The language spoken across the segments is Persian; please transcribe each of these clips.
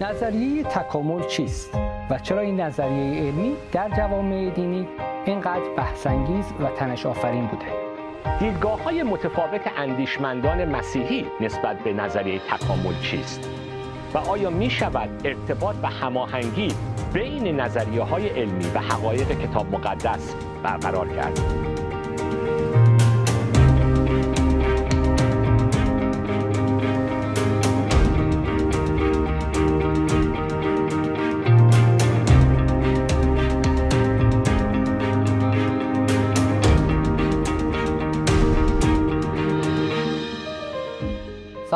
نظریه تکامل چیست و چرا این نظریه علمی در جوامع دینی اینقدر بحثانگیز و تنش آفرین بوده دیدگاه های متفاوت اندیشمندان مسیحی نسبت به نظریه تکامل چیست و آیا می شود ارتباط و هماهنگی بین نظریه های علمی و حقایق کتاب مقدس برقرار کرد؟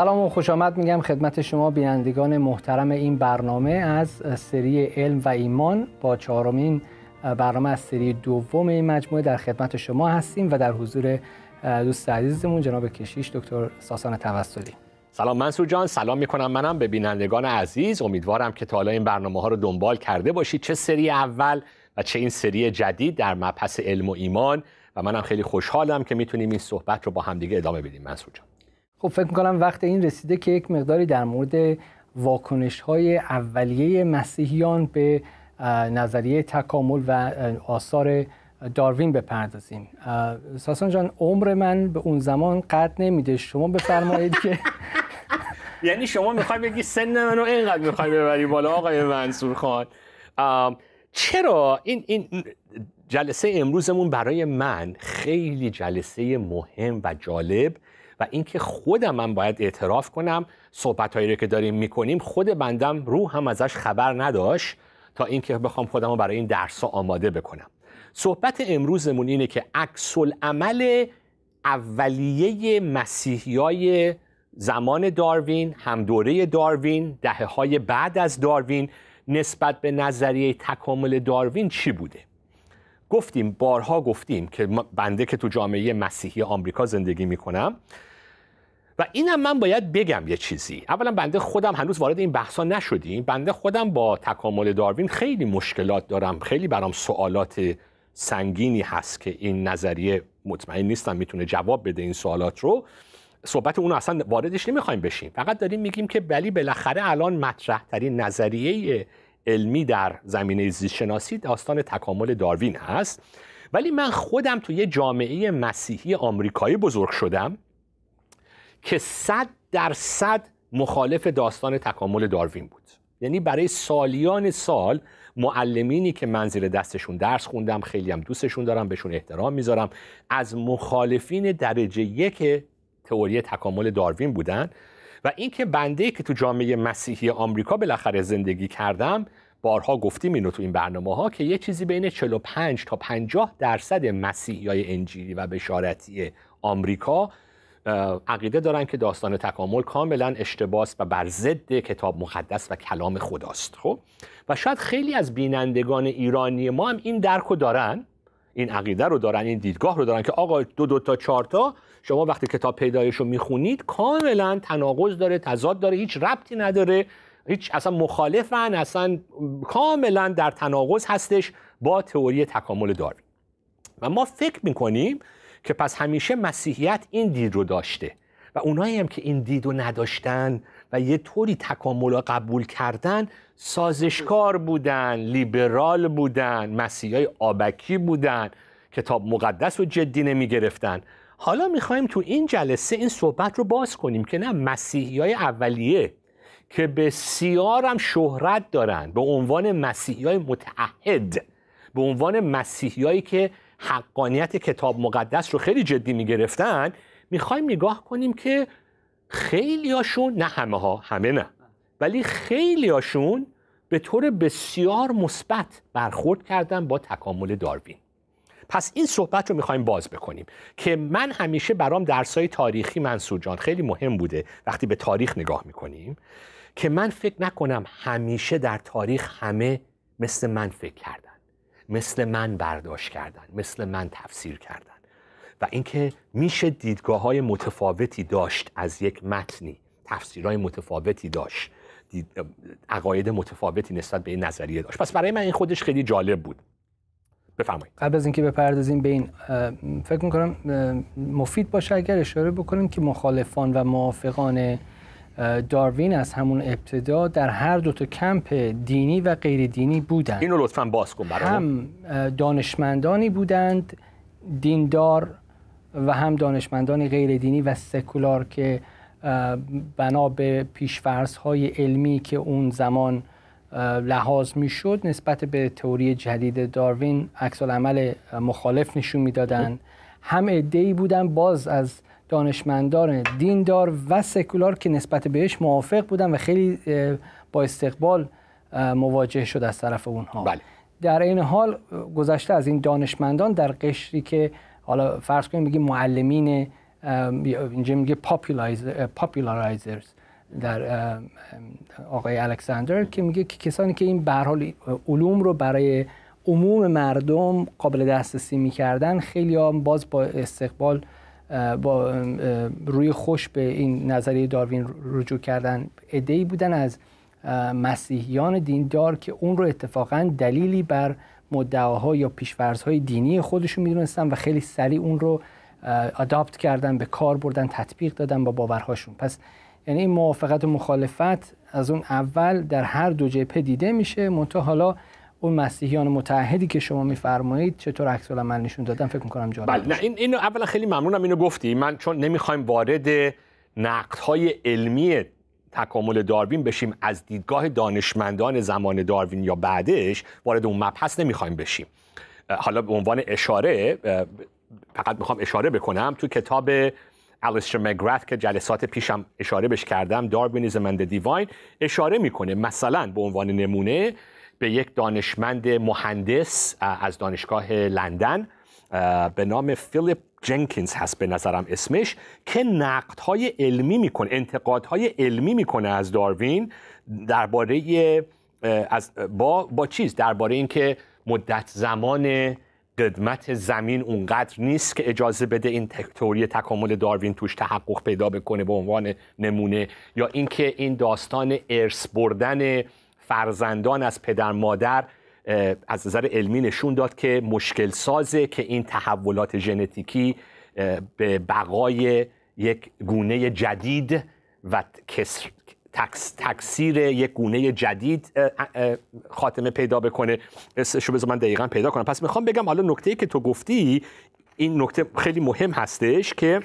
سلام و خوش آمد میگم خدمت شما بینندگان محترم این برنامه از سری علم و ایمان با چهارمین برنامه از سری دوم این مجموعه در خدمت شما هستیم و در حضور دوست عزیزمون جناب کشیش دکتر ساسان توسلی سلام منصور جان سلام میکنم منم به بینندگان عزیز امیدوارم که تا حالا این برنامه ها رو دنبال کرده باشید چه سری اول و چه این سری جدید در مبحث علم و ایمان و منم خیلی خوشحالم که میتونیم این صحبت رو با همدیگه ادامه بدیم منصور جان خب فکر میکنم وقت این رسیده که یک مقداری در مورد واکنش های اولیه مسیحیان به نظریه تکامل و آثار داروین بپردازیم ساسان جان عمر من به اون زمان قد نمیده شما بفرمایید که یعنی شما میخوای بگی سن منو اینقدر میخوای ببری بالا آقای منصور خان چرا این این جلسه امروزمون برای من خیلی جلسه مهم و جالب و اینکه خودم من باید اعتراف کنم صحبت هایی رو که داریم میکنیم خود بندم رو هم ازش خبر نداشت تا اینکه بخوام خودم رو برای این درس ها آماده بکنم صحبت امروزمون اینه که عکس عمل اولیه مسیحیای زمان داروین هم دوره داروین دهه های بعد از داروین نسبت به نظریه تکامل داروین چی بوده گفتیم بارها گفتیم که بنده که تو جامعه مسیحی آمریکا زندگی میکنم و اینم من باید بگم یه چیزی اولا بنده خودم هنوز وارد این بحثا نشدیم بنده خودم با تکامل داروین خیلی مشکلات دارم خیلی برام سوالات سنگینی هست که این نظریه مطمئن نیستم میتونه جواب بده این سوالات رو صحبت اون اصلا واردش نمیخوایم بشیم فقط داریم میگیم که بلی بالاخره الان مطرح ترین نظریه علمی در زمینه زیستشناسی داستان تکامل داروین هست ولی من خودم تو یه جامعه مسیحی آمریکایی بزرگ شدم که صد در صد مخالف داستان تکامل داروین بود یعنی برای سالیان سال معلمینی که من زیر دستشون درس خوندم خیلی هم دوستشون دارم بهشون احترام میذارم از مخالفین درجه یک تئوری تکامل داروین بودن و اینکه بنده که تو جامعه مسیحی آمریکا بالاخره زندگی کردم بارها گفتیم اینو تو این برنامه ها که یه چیزی بین 45 تا 50 درصد مسیحی های انجیلی و بشارتی آمریکا عقیده دارن که داستان تکامل کاملا اشتباس و بر ضد کتاب مقدس و کلام خداست خب و شاید خیلی از بینندگان ایرانی ما هم این درک رو دارن این عقیده رو دارن این دیدگاه رو دارن که آقا دو دو تا چهار تا شما وقتی کتاب پیدایش رو میخونید کاملا تناقض داره تضاد داره هیچ ربطی نداره هیچ اصلا مخالفن اصلا کاملا در تناقض هستش با تئوری تکامل داروین و ما فکر میکنیم که پس همیشه مسیحیت این دید رو داشته و اونایی هم که این دید رو نداشتن و یه طوری تکامل رو قبول کردن سازشکار بودن لیبرال بودن مسیحای آبکی بودن کتاب مقدس رو جدی نمی گرفتن حالا میخوایم تو این جلسه این صحبت رو باز کنیم که نه مسیحی های اولیه که بسیار هم شهرت دارن به عنوان مسیحی های متعهد به عنوان مسیحیایی که حقانیت کتاب مقدس رو خیلی جدی میگرفتن میخوایم نگاه کنیم که خیلیاشون نه همه ها همه نه ولی خیلیاشون به طور بسیار مثبت برخورد کردن با تکامل داروین پس این صحبت رو میخوایم باز بکنیم که من همیشه برام درسای تاریخی منصور جان خیلی مهم بوده وقتی به تاریخ نگاه میکنیم که من فکر نکنم همیشه در تاریخ همه مثل من فکر کردم مثل من برداشت کردن مثل من تفسیر کردن و اینکه میشه دیدگاه های متفاوتی داشت از یک متنی تفسیرهای متفاوتی داشت عقاید متفاوتی نسبت به این نظریه داشت پس برای من این خودش خیلی جالب بود بفرمایید قبل از اینکه بپردازیم به این فکر میکنم مفید باشه اگر اشاره بکنیم که مخالفان و موافقان داروین از همون ابتدا در هر دو تا کمپ دینی و غیر دینی بودند اینو لطفا باز کن برای هم دانشمندانی بودند دیندار و هم دانشمندانی غیر دینی و سکولار که بنا به پیشفرض های علمی که اون زمان لحاظ میشد نسبت به تئوری جدید داروین عکس عمل مخالف نشون میدادند خب. هم عده‌ای بودن باز از دانشمندان دیندار و سکولار که نسبت بهش موافق بودن و خیلی با استقبال مواجه شد از طرف اونها بله. در این حال گذشته از این دانشمندان در قشری که حالا فرض کنیم میگیم معلمین اینجا میگه پاپولارایزرز در آقای الکساندر که میگه که کسانی که این برحال علوم رو برای عموم مردم قابل دسترسی میکردن خیلی هم باز با استقبال با روی خوش به این نظریه داروین رجوع کردن ادهی بودن از مسیحیان دیندار که اون رو اتفاقا دلیلی بر مدعاها یا پیشورزهای دینی خودشون میدونستن و خیلی سریع اون رو اداپت کردن به کار بردن تطبیق دادن با باورهاشون پس یعنی این موافقت و مخالفت از اون اول در هر دو جبهه دیده میشه منتها حالا اون مسیحیان متحدی که شما میفرمایید چطور عکس العمل نشون دادن فکر می‌کنم جالب بله نه این اینو اولا خیلی ممنونم اینو گفتی من چون نمیخوایم وارد های علمی تکامل داروین بشیم از دیدگاه دانشمندان زمان داروین یا بعدش وارد اون مبحث نمیخوایم بشیم حالا به عنوان اشاره فقط میخوام اشاره بکنم تو کتاب الستر مگرات که جلسات پیشم اشاره بش کردم داروینیزم اند دیوین اشاره میکنه مثلا به عنوان نمونه به یک دانشمند مهندس از دانشگاه لندن به نام فیلیپ جنکینز هست به نظرم اسمش که نقدهای علمی میکنه انتقادهای علمی میکنه از داروین درباره از با با چیز درباره اینکه مدت زمان قدمت زمین اونقدر نیست که اجازه بده این تئوری تکامل داروین توش تحقق پیدا بکنه به عنوان نمونه یا اینکه این داستان ارث بردن فرزندان از پدر مادر از نظر علمی نشون داد که مشکل سازه که این تحولات ژنتیکی به بقای یک گونه جدید و تکثیر یک گونه جدید خاتمه پیدا بکنه شو بذار من دقیقا پیدا کنم پس میخوام بگم حالا نکته که تو گفتی این نکته خیلی مهم هستش که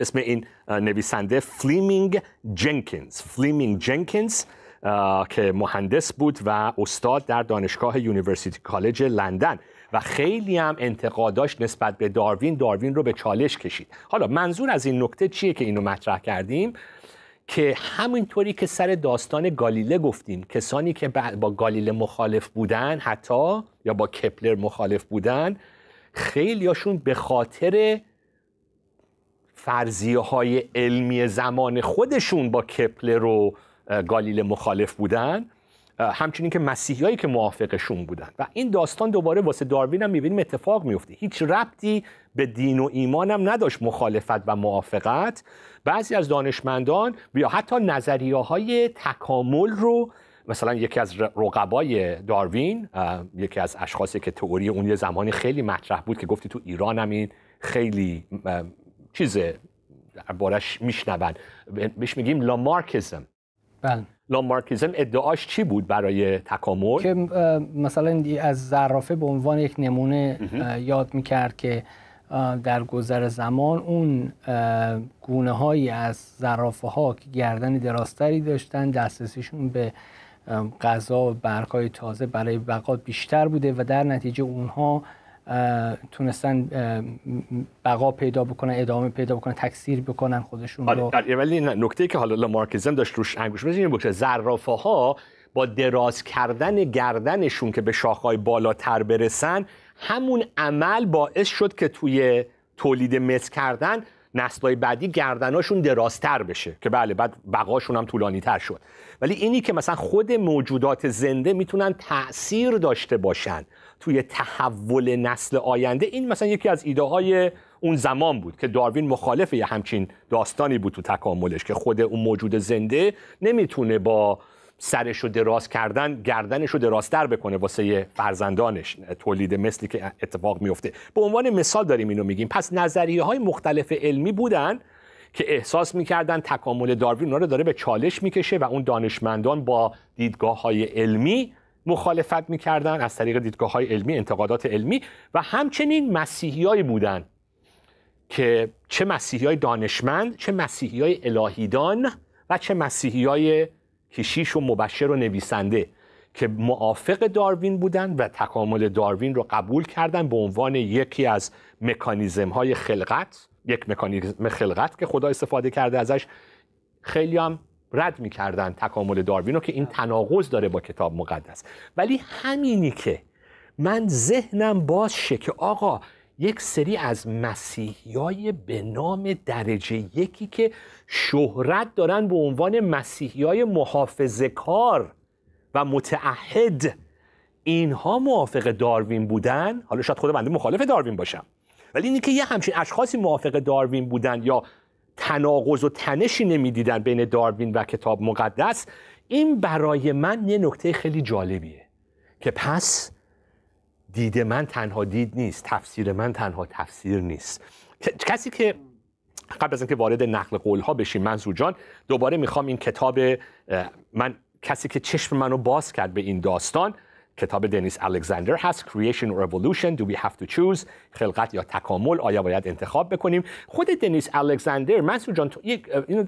اسم این نویسنده فلیمینگ جنکینز فلیمینگ که مهندس بود و استاد در دانشگاه یونیورسیتی کالج لندن و خیلی هم انتقاداش نسبت به داروین داروین رو به چالش کشید حالا منظور از این نکته چیه که اینو مطرح کردیم که همینطوری که سر داستان گالیله گفتیم کسانی که با گالیله مخالف بودن حتی یا با کپلر مخالف بودن خیلیاشون به خاطر فرضیه های علمی زمان خودشون با کپلر رو گالیل مخالف بودن همچنین که مسیحیایی که موافقشون بودن و این داستان دوباره واسه داروین هم میبینیم اتفاق میفته هیچ ربطی به دین و ایمان هم نداشت مخالفت و موافقت بعضی از دانشمندان یا حتی نظریه های تکامل رو مثلا یکی از رقبای داروین یکی از اشخاصی که تئوری اون یه زمانی خیلی مطرح بود که گفتی تو ایران این خیلی چیز بارش میشنون بهش میگیم لامارکیزم بله. لامارکیزم ادعاش چی بود برای تکامل؟ که مثلا از زرافه به عنوان یک نمونه یاد میکرد که در گذر زمان اون گونه هایی از زرافه ها که گردن درازتری داشتن دسترسیشون به غذا و برگ تازه برای بقا بیشتر بوده و در نتیجه اونها تونستن بقا پیدا بکنن ادامه پیدا بکنن تکثیر بکنن خودشون رو یعنی ولی نکته که حالا مارکزم داشت روش انگوش بزنید این زرافه ها با دراز کردن گردنشون که به شاخهای بالاتر برسن همون عمل باعث شد که توی تولید مثل کردن نسلهای بعدی گردناشون درازتر بشه که بله بعد بقاشون هم طولانی تر شد ولی اینی که مثلا خود موجودات زنده میتونن تاثیر داشته باشن توی تحول نسل آینده این مثلا یکی از ایده های اون زمان بود که داروین مخالف یه همچین داستانی بود تو تکاملش که خود اون موجود زنده نمیتونه با سرش رو دراز کردن گردنش رو درازتر بکنه واسه فرزندانش تولید مثلی که اتفاق میفته به عنوان مثال داریم اینو میگیم پس نظریه های مختلف علمی بودن که احساس میکردن تکامل داروین اونا رو داره به چالش میکشه و اون دانشمندان با دیدگاه های علمی مخالفت میکردن از طریق دیدگاه های علمی انتقادات علمی و همچنین مسیحیایی بودند که چه مسیحی های دانشمند چه مسیحی های الهیدان و چه مسیحی های کشیش و مبشر و نویسنده که موافق داروین بودند و تکامل داروین رو قبول کردند به عنوان یکی از مکانیزم های خلقت یک مکانیزم خلقت که خدا استفاده کرده ازش خیلی هم رد میکردن تکامل داروین رو که این تناقض داره با کتاب مقدس ولی همینی که من ذهنم باز شه که آقا یک سری از مسیحیای به نام درجه یکی که شهرت دارن به عنوان مسیحیای محافظه کار و متعهد اینها موافق داروین بودن حالا شاید خود بنده مخالف داروین باشم ولی اینکه یه همچین اشخاصی موافق داروین بودن یا تناقض و تنشی نمیدیدن بین داروین و کتاب مقدس این برای من یه نکته خیلی جالبیه که پس دید من تنها دید نیست تفسیر من تنها تفسیر نیست کسی که قبل از اینکه وارد نقل قول ها بشیم من جان دوباره میخوام این کتاب من کسی که چشم منو باز کرد به این داستان کتاب دنیس الکساندر هست Creation or Evolution Do We Have to Choose خلقت یا تکامل آیا باید انتخاب بکنیم خود دنیس الکساندر منصور جان تو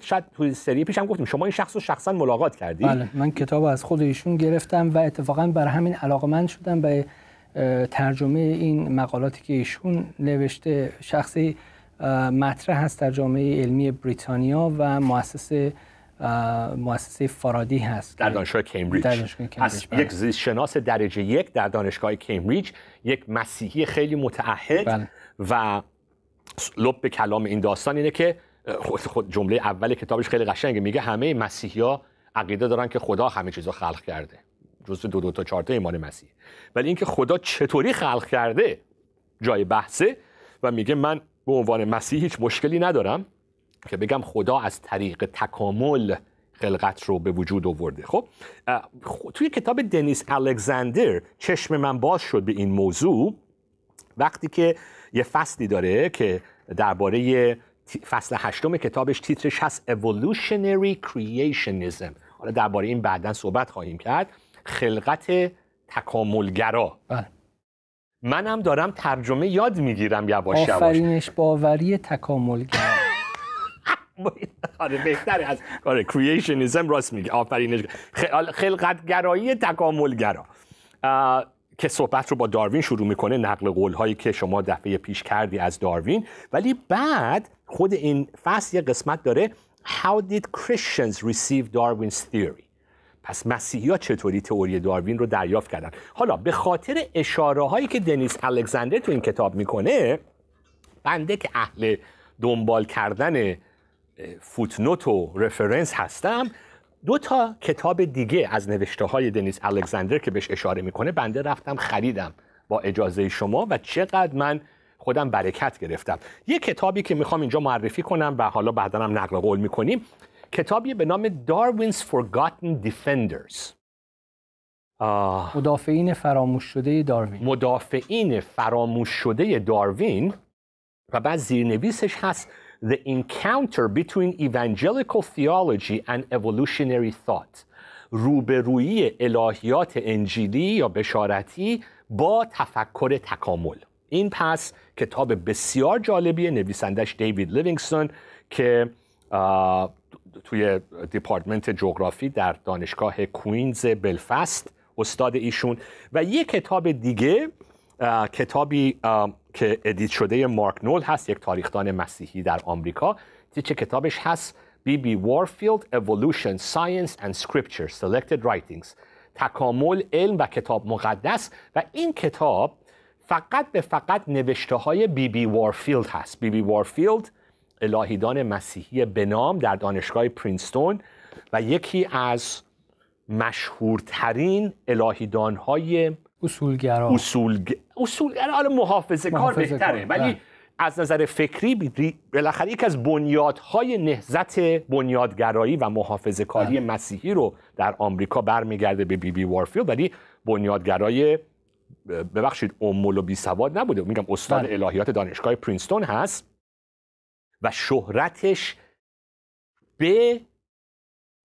شاید توی سری پیشم گفتیم شما این شخص رو شخصا ملاقات کردید؟ بله من کتاب از خود ایشون گرفتم و اتفاقا بر همین علاقمند شدم به ترجمه این مقالاتی که ایشون نوشته شخصی مطرح هست در جامعه علمی بریتانیا و مؤسسه مؤسسه فارادی هست در دانشگاه کمبریج, یک بله. شناس درجه یک در دانشگاه کمبریج یک مسیحی خیلی متعهد بله. و لب به کلام این داستان اینه که خود, جمله اول کتابش خیلی قشنگه میگه همه مسیحی ها عقیده دارن که خدا همه چیز خلق کرده جز دو دو تا چهار ایمان مسیح ولی اینکه خدا چطوری خلق کرده جای بحثه و میگه من به عنوان مسیح هیچ مشکلی ندارم که بگم خدا از طریق تکامل خلقت رو به وجود آورده خب توی کتاب دنیس الکساندر چشم من باز شد به این موضوع وقتی که یه فصلی داره که درباره فصل هشتم کتابش تیترش هست Evolutionary Creationism حالا درباره این بعدا صحبت خواهیم کرد خلقت تکاملگرا بله. منم دارم ترجمه یاد میگیرم یواش یواش آفرینش باوری تکاملگرا آره بهتر از آره کریشنیزم راست میگه آفرینش تکامل گرا که صحبت رو با داروین شروع میکنه نقل قول هایی که شما دفعه پیش کردی از داروین ولی بعد خود این فصل یه قسمت داره How did Christians receive Darwin's theory پس مسیحی ها چطوری تئوری داروین رو دریافت کردن حالا به خاطر اشاره هایی که دنیس الکساندر تو این کتاب میکنه بنده که اهل دنبال کردن فوتنوت و رفرنس هستم دو تا کتاب دیگه از نوشته های دنیز الکساندر که بهش اشاره میکنه بنده رفتم خریدم با اجازه شما و چقدر من خودم برکت گرفتم یه کتابی که میخوام اینجا معرفی کنم و حالا بعدا هم نقل قول میکنیم کتابی به نام داروینز Forgotten دیفندرز مدافعین فراموش شده داروین مدافعین فراموش شده داروین و بعد زیرنویسش هست the encounter between evangelical theology and evolutionary thought روبرویی الهیات انجیلی یا بشارتی با تفکر تکامل این پس کتاب بسیار جالبیه نویسندش دیوید لیوینگستون که توی دیپارتمنت جغرافی در دانشگاه کوینز بلفست استاد ایشون و یک کتاب دیگه کتابی که ادیت شده مارک نول هست یک تاریخدان مسیحی در آمریکا تیچ کتابش هست بی بی وارفیلد Evolution ساینس and Scripture Selected Writings تکامل علم و کتاب مقدس و این کتاب فقط به فقط نوشته های بی بی وارفیلد هست بی بی وارفیلد الهیدان مسیحی بنام در دانشگاه پرینستون و یکی از مشهورترین الهیدان های اصولگرا اصولگرا اصولگرا حالا محافظه, کار بهتره ولی بله. از نظر فکری بالاخره یک از بنیادهای نهزت بنیادگرایی و محافظه کاری بله. مسیحی رو در آمریکا برمیگرده به بی بی وارفیلد ولی بنیادگرای ببخشید امول و بی سواد نبوده میگم استاد بله. الهیات دانشگاه پرینستون هست و شهرتش به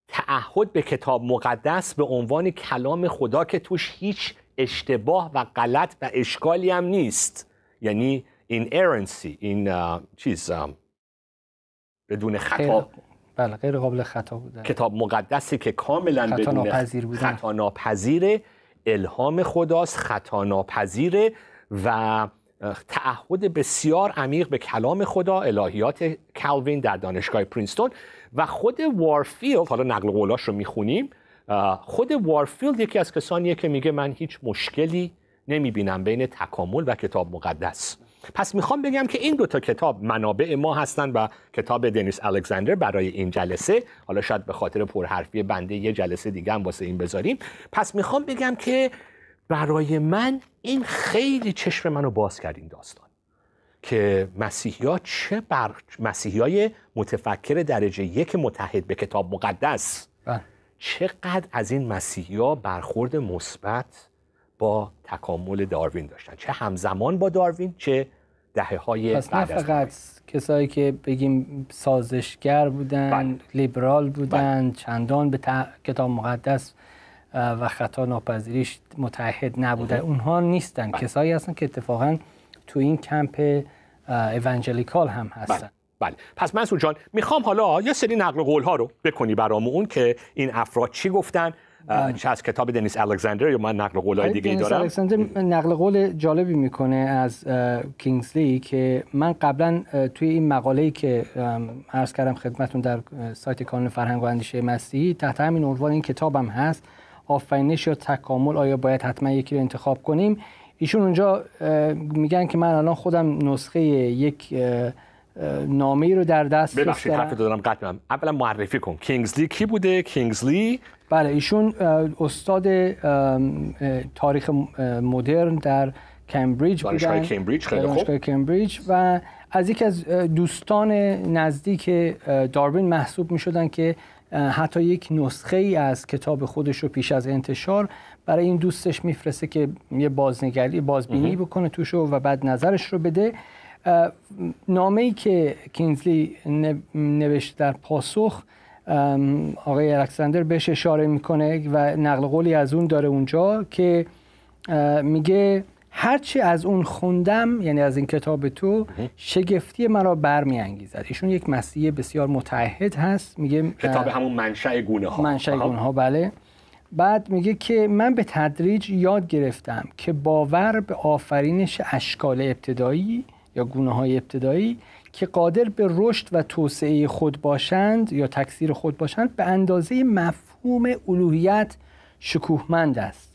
تعهد به کتاب مقدس به عنوان کلام خدا که توش هیچ اشتباه و غلط و اشکالی هم نیست یعنی این ارنسی این چیز بدون خطا بله غیر قابل خطا بودن کتاب مقدسی که کاملا خطا بدون ناپذیر بودن. خطا ناپذیره الهام خداست خطا ناپذیره و تعهد بسیار عمیق به کلام خدا الهیات کالوین در دانشگاه پرینستون و خود وارفیلد حالا نقل قولاش رو میخونیم خود وارفیلد یکی از کسانیه که میگه من هیچ مشکلی نمیبینم بین تکامل و کتاب مقدس پس میخوام بگم که این دوتا کتاب منابع ما هستند و کتاب دنیس الکساندر برای این جلسه حالا شاید به خاطر پرحرفی بنده یه جلسه دیگه هم واسه این بذاریم پس میخوام بگم که برای من این خیلی چشم منو باز کرد این داستان که مسیحی ها چه بر مسیحی های متفکر درجه یک متحد به کتاب مقدس بله. چقدر از این مسیحی ها برخورد مثبت با تکامل داروین داشتن چه همزمان با داروین چه دهه های پس بعد نه فقط کسایی که بگیم سازشگر بودن بله. لیبرال بودن بله. چندان به کتاب مقدس و خطا ناپذیریش متحد نبودن اونها نیستن بله. کسایی هستن که اتفاقا تو این کمپ اونجلیکال هم هستن بله پس منصور جان میخوام حالا یه سری نقل قول ها رو بکنی برامون که این افراد چی گفتن بله. چه از کتاب دنیس الکساندر یا من نقل قول های دیگه ای دارم الکساندر نقل قول جالبی میکنه از کینگزلی که من قبلا توی این مقاله ای که عرض کردم خدمتون در سایت کانون فرهنگ و اندیشه مسیحی تحت همین عنوان این کتابم هست آفرینش یا تکامل آیا باید حتما یکی رو انتخاب کنیم ایشون اونجا میگن که من الان خودم نسخه یک نامه ای رو در دست ببخشید حرف دادم قطع اولا معرفی کن کینگزلی کی بوده کینگزلی بله ایشون استاد تاریخ مدرن در کمبریج بودن دانشگاه کمبریج خیلی خوب کمبریج و از یکی از دوستان نزدیک داروین محسوب می که حتی یک نسخه ای از کتاب خودش رو پیش از انتشار برای این دوستش میفرسته که یه بازنگری بازبینی بکنه توش و بعد نظرش رو بده نامه ای که کینزلی نوشت در پاسخ آقای الکساندر بهش اشاره میکنه و نقل قولی از اون داره اونجا که میگه هرچی از اون خوندم یعنی از این کتاب تو شگفتی مرا برمیانگیزد ایشون یک مسیح بسیار متعهد هست میگه کتاب همون منشأ گونه ها منشأ گونه ها بله بعد میگه که من به تدریج یاد گرفتم که باور به آفرینش اشکال ابتدایی یا گونه های ابتدایی که قادر به رشد و توسعه خود باشند یا تکثیر خود باشند به اندازه مفهوم الوهیت شکوهمند است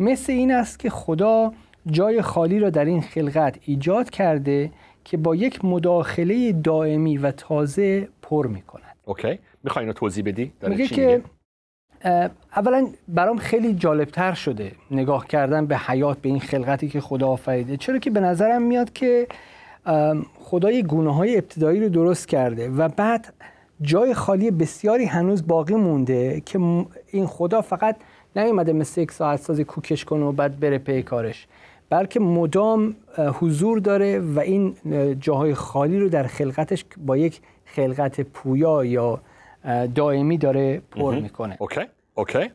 مثل این است که خدا جای خالی را در این خلقت ایجاد کرده که با یک مداخله دائمی و تازه پر می کند اوکی میخوای اینو توضیح بدی؟ میگه که اولا برام خیلی جالبتر شده نگاه کردن به حیات به این خلقتی که خدا آفریده چرا که به نظرم میاد که خدای گونه های ابتدایی رو درست کرده و بعد جای خالی بسیاری هنوز باقی مونده که این خدا فقط نیومده مثل یک ساعت سازی کوکش کنه و بعد بره پی کارش بلکه مدام حضور داره و این جاهای خالی رو در خلقتش با یک خلقت پویا یا دائمی داره پر میکنه اوکی اوکی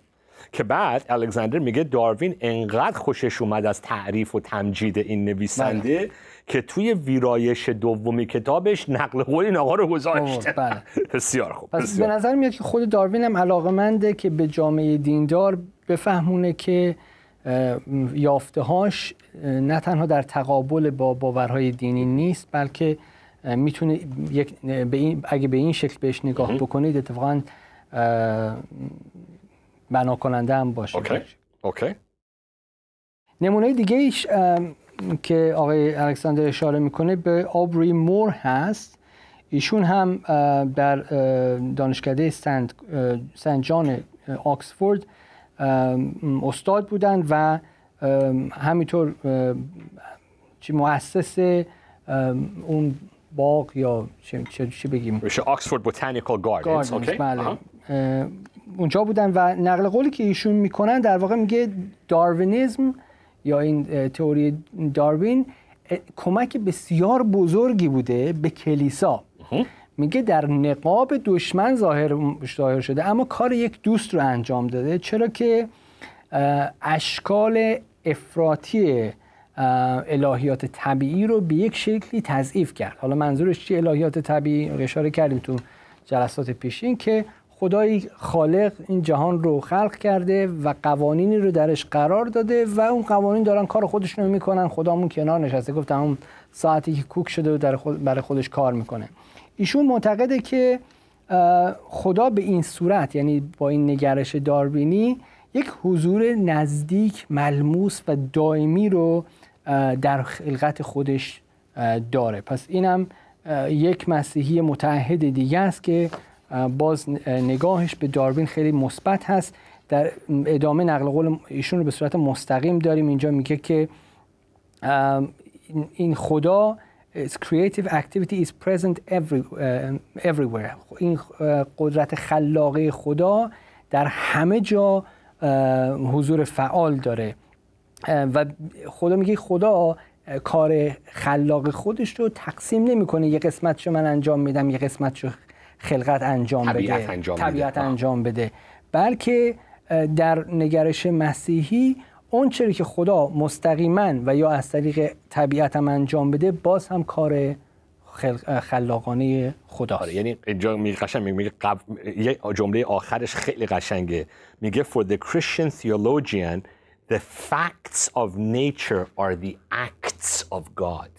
که بعد الکساندر میگه داروین انقدر خوشش اومد از تعریف و تمجید این نویسنده بله. که توی ویرایش دومی کتابش نقل قول این آقا رو گذاشته بله. بسیار خوب پس به نظر میاد که خود داروین هم علاقمنده که به جامعه دیندار بفهمونه که یافته هاش نه تنها در تقابل با باورهای دینی نیست بلکه میتونه به این اگه به این شکل بهش نگاه بکنید اتفاقا بنا کننده هم باشه اوکی okay. نمونه دیگه ایش که آقای الکساندر اشاره میکنه به آبری مور هست ایشون هم در دانشکده سنت, جان آکسفورد استاد بودند و همینطور چی مؤسس اون باغ یا چی, چی بگیم آکسفورد بوتانیکال گاردنز بله. اونجا بودن و نقل قولی که ایشون میکنن در واقع میگه داروینیزم یا این تئوری داروین کمک بسیار بزرگی بوده به کلیسا میگه در نقاب دشمن ظاهر ظاهر شده اما کار یک دوست رو انجام داده چرا که اشکال افراطی الهیات طبیعی رو به یک شکلی تضعیف کرد حالا منظورش چی الهیات طبیعی اشاره کردیم تو جلسات پیشین که خدای خالق این جهان رو خلق کرده و قوانینی رو درش قرار داده و اون قوانین دارن کار خودشون رو میکنن خدامون کنار نشسته گفت اون ساعتی که کوک شده و برای خودش کار میکنه ایشون معتقده که خدا به این صورت یعنی با این نگرش داربینی یک حضور نزدیک ملموس و دائمی رو در خلقت خودش داره پس اینم یک مسیحی متعهد دیگه است که باز نگاهش به داروین خیلی مثبت هست در ادامه نقل قول ایشون رو به صورت مستقیم داریم اینجا میگه که این خدا creative activity is present everywhere این قدرت خلاقه خدا در همه جا حضور فعال داره و خدا میگه خدا کار خلاق خودش رو تقسیم نمیکنه یه قسمت من انجام میدم یه قسمت خلقت انجام بده انجام طبیعت بده. انجام بده بلکه در نگرش مسیحی اون چیزی که خدا مستقیما و یا از طریق طبیعت انجام بده باز هم کار خلاقانه خدا آره، یعنی اینجا میگه قشنگ میگه یه جمله آخرش خیلی قشنگه میگه for the Christian theologian the facts of nature are the acts of God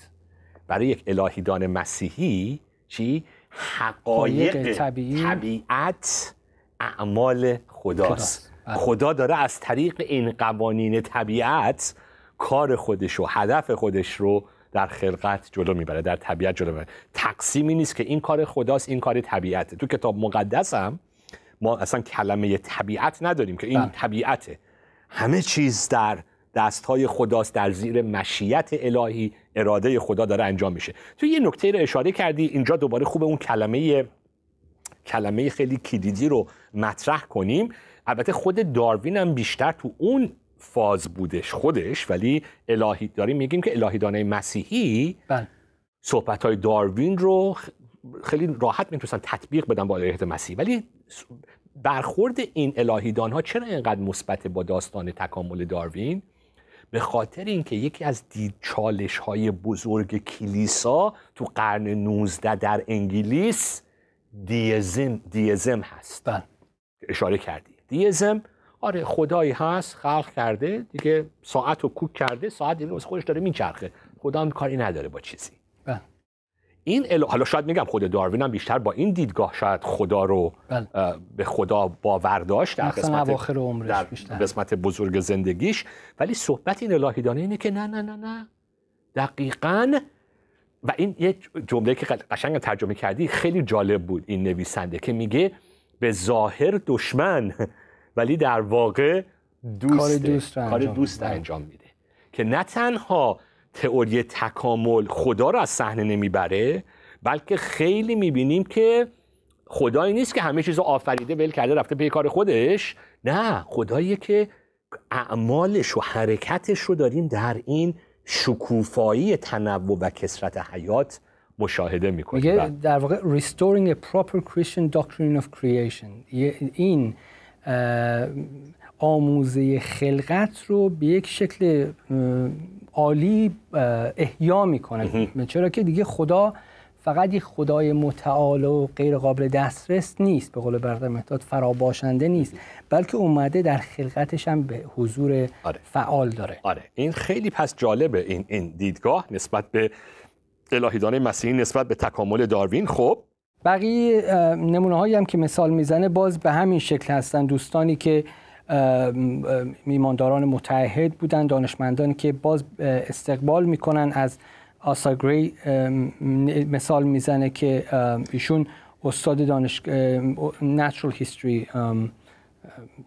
برای یک الهیدان مسیحی چی حقایق طبیعی. طبیعت اعمال خداست بله. خدا داره از طریق این قوانین طبیعت کار خودش و هدف خودش رو در خلقت جلو میبره در طبیعت جلو میبره تقسیمی نیست که این کار خداست این کار طبیعته تو کتاب مقدس هم ما اصلا کلمه طبیعت نداریم که این بله. طبیعته همه چیز در دستهای خداست در زیر مشیت الهی اراده خدا داره انجام میشه تو یه نکته رو اشاره کردی اینجا دوباره خوب اون کلمه کلمه خیلی کلیدی رو مطرح کنیم البته خود داروین هم بیشتر تو اون فاز بودش خودش ولی الهی داریم میگیم که الهیدانه مسیحی بله. صحبت های داروین رو خیلی راحت میتونستن تطبیق بدن با الهیت مسیح ولی برخورد این الهیدان ها چرا اینقدر مثبت با داستان تکامل داروین به خاطر اینکه یکی از دید های بزرگ کلیسا تو قرن 19 در انگلیس دیزم دیزم هست بله. اشاره کردی دیزم آره خدایی هست خلق کرده دیگه ساعت رو کوک کرده ساعت خودش داره میچرخه خدا کاری نداره با چیزی این حالا شاید میگم خود داروین هم بیشتر با این دیدگاه شاید خدا رو بله. به خدا باور داشت در قسمت در قسمت بزرگ زندگیش ولی صحبت این الهیدانه اینه که نه نه نه نه دقیقا و این یه جمله که قشنگ ترجمه کردی خیلی جالب بود این نویسنده که میگه به ظاهر دشمن ولی در واقع دوست کار دوست انجام, انجام میده که نه تنها تئوری تکامل خدا رو از صحنه نمیبره بلکه خیلی میبینیم که خدایی نیست که همه چیز آفریده ول کرده رفته پی کار خودش نه خداییه که اعمالش و حرکتش رو داریم در این شکوفایی تنوع و کسرت حیات مشاهده میکنیم بله. در واقع restoring a proper Christian doctrine of creation این آموزه خلقت رو به یک شکل عالی احیا میکنه چرا که دیگه خدا فقط یک خدای متعال و غیر قابل دسترس نیست به قول برادر مهداد فراباشنده نیست بلکه اومده در خلقتش هم به حضور آره. فعال داره آره این خیلی پس جالبه این این دیدگاه نسبت به الهیدان مسیحی نسبت به تکامل داروین خب بقیه نمونه هایی هم که مثال میزنه باز به همین شکل هستن دوستانی که میمانداران متحد بودن دانشمندانی که باز استقبال میکنن از گری مثال میزنه که ایشون استاد دانش نچرال هیستوری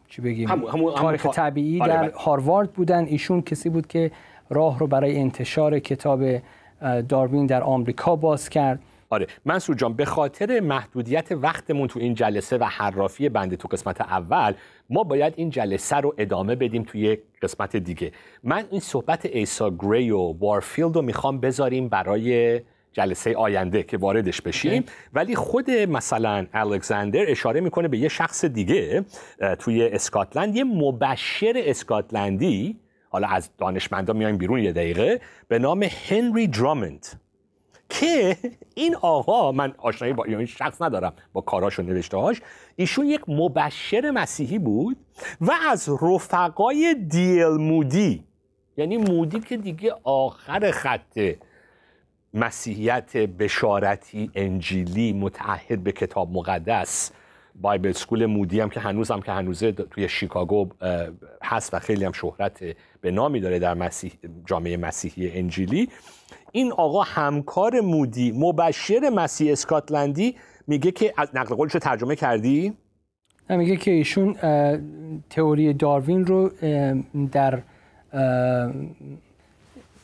چی بگیم تاریخ طبیعی آره، در بله. هاروارد بودن ایشون کسی بود که راه رو برای انتشار کتاب داروین در آمریکا باز کرد آره منصور جان به خاطر محدودیت وقتمون تو این جلسه و حرافی بنده تو قسمت اول ما باید این جلسه رو ادامه بدیم توی قسمت دیگه من این صحبت ایسا گری و وارفیلد رو میخوام بذاریم برای جلسه آینده که واردش بشیم ولی خود مثلا الکساندر اشاره میکنه به یه شخص دیگه توی اسکاتلند یه مبشر اسکاتلندی حالا از دانشمندا میایم بیرون یه دقیقه به نام هنری درامند که این آقا من آشنایی با این شخص ندارم با کاراش و هاش، ایشون یک مبشر مسیحی بود و از رفقای دیل مودی یعنی مودی که دیگه آخر خط مسیحیت بشارتی انجیلی متعهد به کتاب مقدس بایبل سکول مودی هم که هنوز هم که هنوزه توی شیکاگو هست و خیلی هم شهرت به نامی داره در مسیح جامعه مسیحی انجیلی این آقا همکار مودی مبشر مسیح اسکاتلندی میگه که از نقل قولش ترجمه کردی میگه که ایشون تئوری داروین رو در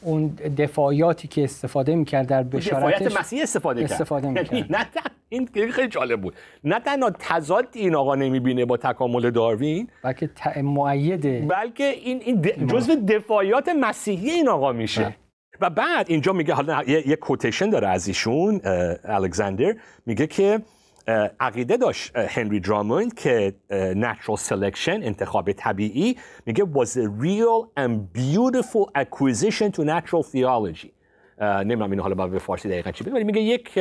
اون دفاعیاتی که استفاده میکرد در بشارتش دفاعیت مسیح استفاده استفاده یعنی میکرد نه این خیلی جالب بود نه تنها تضاد این آقا نمیبینه با تکامل داروین بلکه معیده بلکه این, این جزء دفاعیات مسیحی این آقا میشه بله. و بعد اینجا میگه حالا یه, کوتیشن داره از ایشون الکساندر میگه که عقیده داشت هنری دراموند که Natural سلیکشن انتخاب طبیعی میگه was a real and beautiful acquisition to natural theology نمیدونم اینو حالا با به فارسی دقیقا چی بگم ولی میگه یک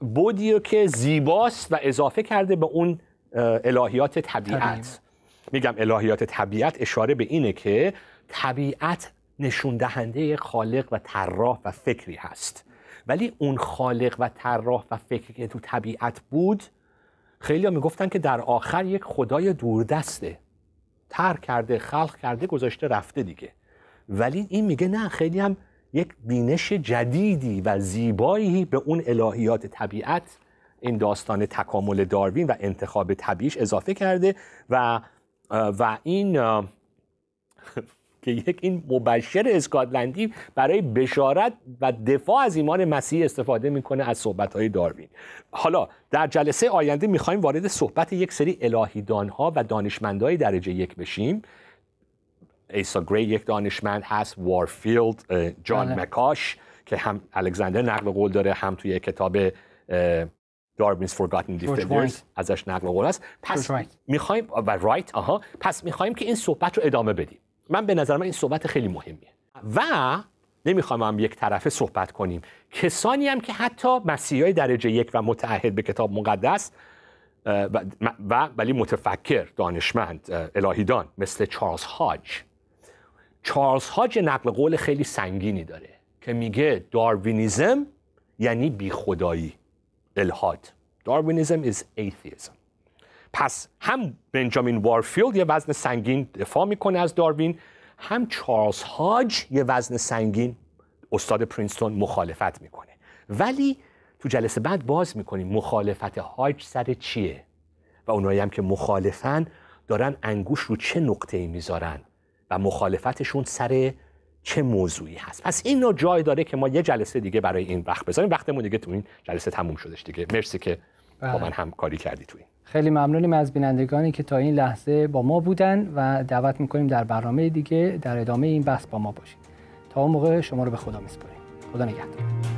بودی که زیباست و اضافه کرده به اون الهیات طبیعت میگم الهیات طبیعت اشاره به اینه که طبیعت نشون دهنده خالق و طراح و فکری هست ولی اون خالق و طراح و فکری که تو طبیعت بود خیلی ها میگفتن که در آخر یک خدای دوردسته تر کرده خلق کرده گذاشته رفته دیگه ولی این میگه نه خیلی هم یک بینش جدیدی و زیبایی به اون الهیات طبیعت این داستان تکامل داروین و انتخاب طبیعیش اضافه کرده و و این که یک این مبشر اسکاتلندی برای بشارت و دفاع از ایمان مسیح استفاده میکنه از های داروین حالا در جلسه آینده میخوایم وارد صحبت یک سری ها و دانشمندهای درجه یک بشیم ایسا گری یک دانشمند هست وارفیلد جان مکاش که هم الکساندر نقل قول داره هم توی کتاب داروینز فورگاتن دیفندرز ازش نقل قول است پس میخوایم و رایت آها پس میخوایم که این صحبت رو ادامه بدیم من به نظر من این صحبت خیلی مهمیه و نمیخوام هم یک طرفه صحبت کنیم کسانی هم که حتی های درجه یک و متعهد به کتاب مقدس و ولی متفکر دانشمند الهیدان مثل چارلز هاج چارلز هاج نقل قول خیلی سنگینی داره که میگه داروینیزم یعنی خدایی الهاد داروینیزم is atheism پس هم بنجامین وارفیلد یه وزن سنگین دفاع میکنه از داروین هم چارلز هاج یه وزن سنگین استاد پرینستون مخالفت میکنه ولی تو جلسه بعد باز میکنیم مخالفت هاج سر چیه و اونایی هم که مخالفن دارن انگوش رو چه نقطه ای میذارن و مخالفتشون سر چه موضوعی هست پس این نوع جای داره که ما یه جلسه دیگه برای این وقت بذاریم وقتمون دیگه تو این جلسه تموم شدش دیگه مرسی که با بله. من همکاری کردی تو این خیلی ممنونیم از بینندگانی که تا این لحظه با ما بودن و دعوت میکنیم در برنامه دیگه در ادامه این بحث با ما باشید تا اون موقع شما رو به خدا میسپاریم خدا نگهدار